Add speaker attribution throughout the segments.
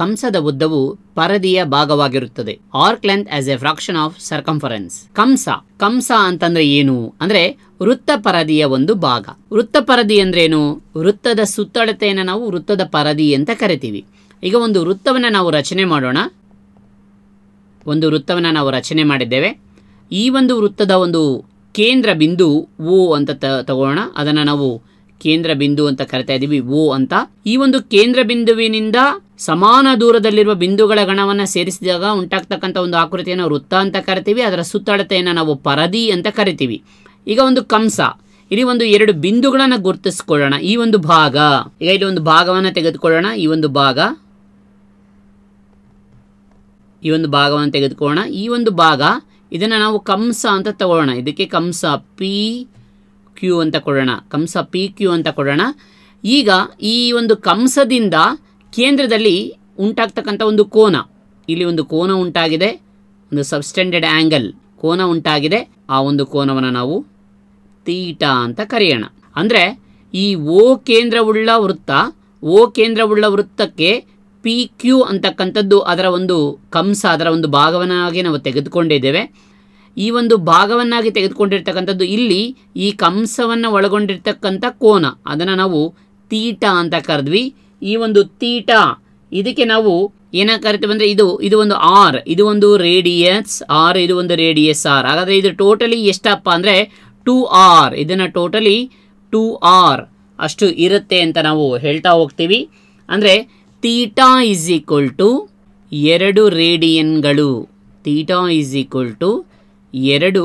Speaker 1: ಕಂಸದ ಉದ್ದವು ಪರದಿಯ ಭಾಗವಾಗಿರುತ್ತದೆ arc length as a fraction of circumference ಕಂಸ ಕಂಸ ಅಂತಂದ್ರೆ ಏನು ಅಂದ್ರೆ ವೃತ್ತ ಪರದಿಯ ಒಂದು ಭಾಗ ವೃತ್ತ ಪರದಿ ಏನು ವೃತ್ತದ ಸುತ್ತಳತೆಯನ್ನು ನಾವು ವೃತ್ತದ ಪರದಿ ಅಂತ ಕರಿತೀವಿ ಈಗ ಒಂದು ವೃತ್ತವನ್ನು ನಾವು ರಚನೆ ಮಾಡೋಣ ಒಂದು ವೃತ್ತವನ್ನು ನಾವು ರಚನೆ ಮಾಡಿದ್ದೇವೆ ಈ ಒಂದು ವೃತ್ತದ ಒಂದು ಕೇಂದ್ರ ಬಿಂದು ಓ ಅಂತ ತಗೋಣ ಅದನ್ನು ನಾವು ಕೇಂದ್ರ ಬಿಂದು ಅಂತ ಕರಿತಾ ಇದ್ದೀವಿ ಓ ಅಂತ ಈ ಒಂದು ಕೇಂದ್ರ ಬಿಂದುವಿನಿಂದ ಸಮಾನ ದೂರದಲ್ಲಿರುವ ಬಿಂದುಗಳ ಗಣವನ್ನು ಸೇರಿಸಿದಾಗ ಉಂಟಾಗ್ತಕ್ಕಂಥ ಒಂದು ಆಕೃತಿಯನ್ನು ವೃತ್ತ ಅಂತ ಕರಿತೀವಿ ಅದರ ಸುತ್ತಳತೆಯನ್ನು ನಾವು ಪರದಿ ಅಂತ ಕರಿತೀವಿ ಈಗ ಒಂದು ಕಂಸ ಇಲ್ಲಿ ಒಂದು ಎರಡು ಬಿಂದುಗಳನ್ನು ಗುರುತಿಸ್ಕೊಳ್ಳೋಣ ಈ ಒಂದು ಭಾಗ ಈಗ ಇಲ್ಲಿ ಒಂದು ಭಾಗವನ್ನು ತೆಗೆದುಕೊಳ್ಳೋಣ ಈ ಒಂದು ಭಾಗ ಈ ಒಂದು ಭಾಗವನ್ನು ತೆಗೆದುಕೊಳ್ಳೋಣ ಈ ಒಂದು ಭಾಗ ಇದನ್ನು ನಾವು ಕಂಸ ಅಂತ ತಗೊಳ್ಳೋಣ ಇದಕ್ಕೆ ಕಂಸ ಪಿ ಕ್ಯೂ ಅಂತ ಕೊಡೋಣ ಕಂಸ ಪಿ ಕ್ಯೂ ಅಂತ ಕೊಡೋಣ ಈಗ ಈ ಒಂದು ಕಂಸದಿಂದ ಕೇಂದ್ರದಲ್ಲಿ ಉಂಟಾಗ್ತಕ್ಕಂಥ ಒಂದು ಕೋನ ಇಲ್ಲಿ ಒಂದು ಕೋನ ಉಂಟಾಗಿದೆ ಒಂದು ಸಬ್ಸ್ಟೆಂಡೆಡ್ ಆ್ಯಂಗಲ್ ಕೋನ ಉಂಟಾಗಿದೆ ಆ ಒಂದು ಕೋನವನ್ನು ನಾವು ತೀಟ ಅಂತ ಕರೆಯೋಣ ಅಂದರೆ ಈ ಓ ಕೇಂದ್ರವುಳ್ಳ ವೃತ್ತ ಓ ಕೇಂದ್ರವುಳ್ಳ ವೃತ್ತಕ್ಕೆ ಪಿ ಕ್ಯೂ ಅಂತಕ್ಕಂಥದ್ದು ಅದರ ಒಂದು ಕಂಸ ಅದರ ಒಂದು ಭಾಗವನ್ನಾಗಿ ನಾವು ತೆಗೆದುಕೊಂಡಿದ್ದೇವೆ ಈ ಒಂದು ಭಾಗವನ್ನಾಗಿ ತೆಗೆದುಕೊಂಡಿರ್ತಕ್ಕಂಥದ್ದು ಇಲ್ಲಿ ಈ ಕಂಸವನ್ನು ಒಳಗೊಂಡಿರ್ತಕ್ಕಂಥ ಕೋನ ಅದನ್ನು ನಾವು ತೀಟ ಅಂತ ಕರೆದ್ವಿ ಈ ಒಂದು ತೀಟಾ ಇದಕ್ಕೆ ನಾವು ಏನ ಕರಿತೀವಿ ಅಂದರೆ ಇದು ಇದು ಒಂದು ಆರ್ ಇದು ಒಂದು ರೇಡಿಯಸ್ ಆರ್ ಇದು ಒಂದು ರೇಡಿಯಸ್ ಆರ್ ಹಾಗಾದರೆ ಇದು ಟೋಟಲಿ ಎಷ್ಟಪ್ಪ ಅಂದರೆ ಟೂ ಆರ್ ಇದನ್ನು ಟೋಟಲಿ ಟೂ ಆರ್ ಅಷ್ಟು ಇರುತ್ತೆ ಅಂತ ನಾವು ಹೇಳ್ತಾ ಹೋಗ್ತೀವಿ ಅಂದರೆ ತೀಟಾ ಇಸ್ ಈಕ್ವಲ್ ಟು ಎರಡು ರೇಡಿಯನ್ಗಳು ತೀಟಾ ಇಸ್ ಈಕ್ವಲ್ ಟು ಎರಡು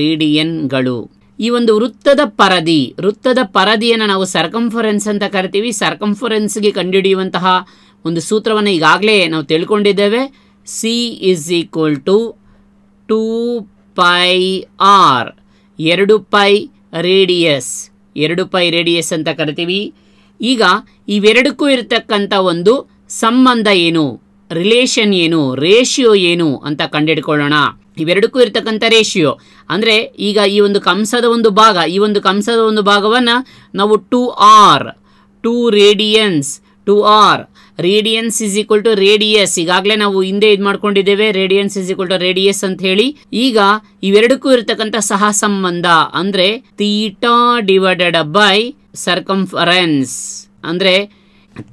Speaker 1: ರೇಡಿಯನ್ಗಳು ಈ ಒಂದು ವೃತ್ತದ ಪರದಿ ವೃತ್ತದ ಪರದಿಯನ್ನು ನಾವು ಸರ್ಕಂಫರೆನ್ಸ್ ಅಂತ ಕರಿತೀವಿ ಸರ್ಕಂಫರೆನ್ಸ್ಗೆ ಕಂಡುಹಿಡಿಯುವಂತಹ ಒಂದು ಸೂತ್ರವನ್ನು ಈಗಾಗಲೇ ನಾವು ತಿಳ್ಕೊಂಡಿದ್ದೇವೆ c is equal to two pi r ಎರಡು ಪೈ ರೇಡಿಯಸ್ ಎರಡು ಪೈ ರೇಡಿಯಸ್ ಅಂತ ಕರಿತೀವಿ ಈಗ ಇವೆರಡಕ್ಕೂ ಇರತಕ್ಕಂಥ ಒಂದು ಸಂಬಂಧ ಏನು ರಿಲೇಷನ್ ಏನು ರೇಷಿಯೋ ಏನು ಅಂತ ಕಂಡುಹಿಡ್ಕೊಳ್ಳೋಣ ಇವೆರಡಕ್ಕೂ ಇರತಕ್ಕಂಥ ರೇಷಿಯೋ ಅಂದರೆ ಈಗ ಈ ಒಂದು ಕಂಸದ ಒಂದು ಭಾಗ ಈ ಒಂದು ಕಂಸದ ಒಂದು ಭಾಗವನ್ನು ನಾವು two r to radians two r radians is equal to radius ಈಗಾಗಲೇ ನಾವು ಹಿಂದೆ ಇದು ಮಾಡ್ಕೊಂಡಿದ್ದೇವೆ radians is equal to radius ಅಂತ ಹೇಳಿ ಈಗ ಇವೆರಡಕ್ಕೂ ಇರತಕ್ಕಂಥ ಸಹ ಸಂಬಂಧ ಅಂದರೆ ತೀಟಾ ಡಿವೈಡೆಡ್ ಬೈ ಸರ್ಕಂಫರೆನ್ಸ್ ಅಂದರೆ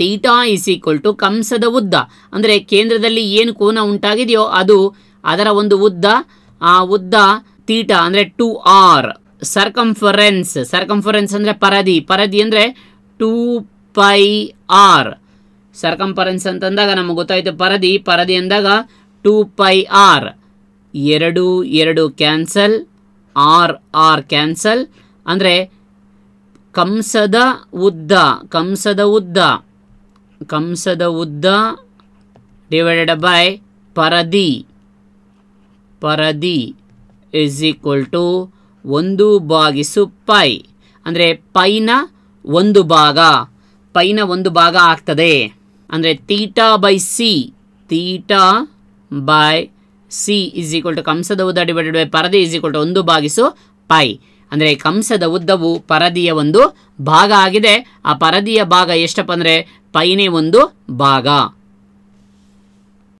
Speaker 1: ತೀಟಾ ಇಸ್ ಈಕ್ವಲ್ ಟು ಕಂಸದ ಉದ್ದ ಅಂದರೆ ಕೇಂದ್ರದಲ್ಲಿ ಏನು ಕೋನ ಉಂಟಾಗಿದೆಯೋ ಅದು ಅದರ ಒಂದು ಉದ್ದ ಆ ಉದ್ದ ತೀಟ ಅಂದರೆ ಟು ಆರ್ ಸರ್ಕಂಫರೆನ್ಸ್ ಸರ್ಕಂಫರೆನ್ಸ್ ಅಂದರೆ ಪರದಿ ಪರದಿ ಅಂದರೆ ಟೂ ಪೈ ಆರ್ ಸರ್ಕಂಫರೆನ್ಸ್ ಅಂತಂದಾಗ ನಮಗೆ ಗೊತ್ತಾಯಿತು ಪರದಿ ಪರದಿ ಅಂದಾಗ ಟೂ ಪೈ ಆರ್ ಎರಡು ಎರಡು ಕ್ಯಾನ್ಸಲ್ ಆರ್ ಆರ್ ಕ್ಯಾನ್ಸಲ್ ಅಂದರೆ ಕಂಸದ ಉದ್ದ ಕಂಸದ ಉದ್ದ ಕಂಸದ ಉದ್ದ ಡಿವೈಡೆಡ್ ಬೈ ಪರದಿ ಪರದಿ ಇಸ್ ಈಕ್ವಲ್ ಟು ಒಂದು ಬಾಗಿಸು ಪೈ ಅಂದರೆ ಪೈನ ಒಂದು ಭಾಗ ಪೈನ ಒಂದು ಭಾಗ ಆಗ್ತದೆ ಅಂದರೆ theta by c theta by c is equal to ಕಂಸದ ಉದ್ದ ಡಿವೈಡೆಡ್ ಬೈ ಪರದಿ ಇಸ್ ಈಕ್ವಲ್ ಟು ಒಂದು ಬಾಗಿಸು ಪೈ ಅಂದರೆ ಕಂಸದ ಉದ್ದವು ಪರದಿಯ ಒಂದು ಭಾಗ ಆಗಿದೆ ಆ ಪರದಿಯ ಭಾಗ ಎಷ್ಟಪ್ಪ ಅಂದರೆ ಪೈನೇ ಒಂದು ಭಾಗ